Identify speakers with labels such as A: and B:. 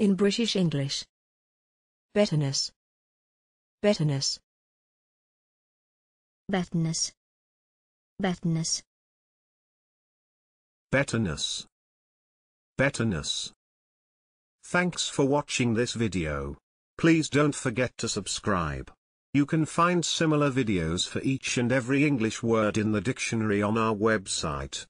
A: in British English. Betterness. Betterness. Betterness. Betterness. Betterness. Betterness.
B: Thanks for watching this video. Please don't forget to subscribe. You can find similar videos for each and every English word in the dictionary on our
C: website.